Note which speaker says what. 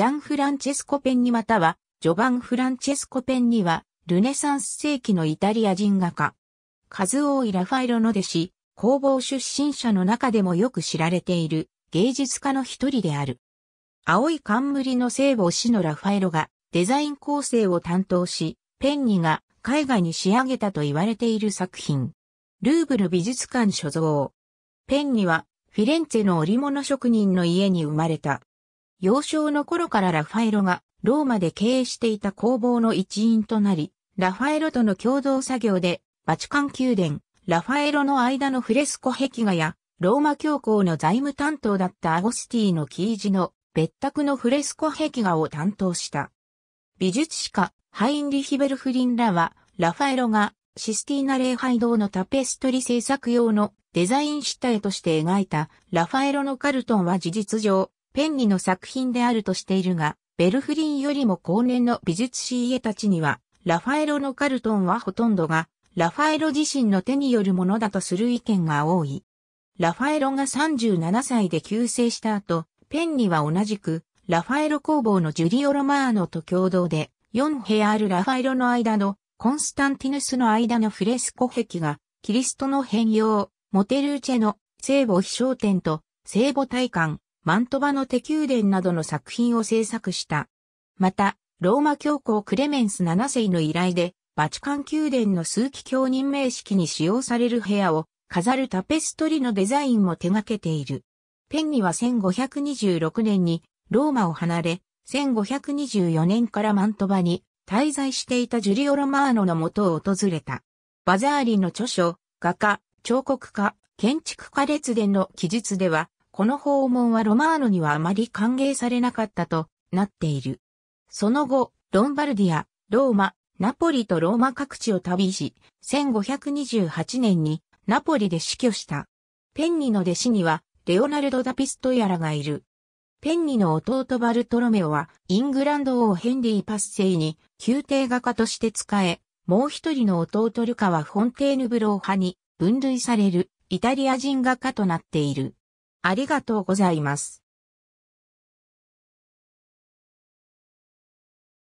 Speaker 1: ジャン・フランチェスコ・ペンニまたは、ジョバン・フランチェスコ・ペンニは、ルネサンス世紀のイタリア人画家。数多いラファエロの弟子、工房出身者の中でもよく知られている芸術家の一人である。青い冠の聖母死のラファエロがデザイン構成を担当し、ペンニが絵画に仕上げたと言われている作品。ルーブル美術館所蔵。ペンニはフィレンツェの織物職人の家に生まれた。幼少の頃からラファエロがローマで経営していた工房の一員となり、ラファエロとの共同作業で、バチカン宮殿、ラファエロの間のフレスコ壁画や、ローマ教皇の財務担当だったアゴスティのキージの別宅のフレスコ壁画を担当した。美術史家、ハインリヒ・ベルフリンらは、ラファエロがシスティーナ礼拝堂のタペストリ制作用のデザイン主体として描いたラファエロのカルトンは事実上、ペンギの作品であるとしているが、ベルフリンよりも後年の美術師家たちには、ラファエロのカルトンはほとんどが、ラファエロ自身の手によるものだとする意見が多い。ラファエロが37歳で急世した後、ペンギは同じく、ラファエロ工房のジュリオ・ロマーノと共同で、4部屋あるラファエロの間の、コンスタンティヌスの間のフレスコ壁が、キリストの変容、モテルーチェの聖母飛翔点と聖母体感、マントバの手宮殿などの作品を制作した。また、ローマ教皇クレメンス7世の依頼で、バチカン宮殿の数奇教任命式に使用される部屋を飾るタペストリのデザインも手掛けている。ペンニは1526年にローマを離れ、1524年からマントバに滞在していたジュリオ・ロマーノの元を訪れた。バザーリの著書、画家、彫刻家、建築家列伝の記述では、この訪問はロマーノにはあまり歓迎されなかったとなっている。その後、ロンバルディア、ローマ、ナポリとローマ各地を旅し、1528年にナポリで死去した。ペンニの弟子には、レオナルド・ダピストヤラがいる。ペンニの弟バルトロメオは、イングランド王ヘンリー・パッセイに、宮廷画家として使え、もう一人の弟ルカはフォンテーヌブロー派に分類されるイタリア人画家となっている。ありがとうございます。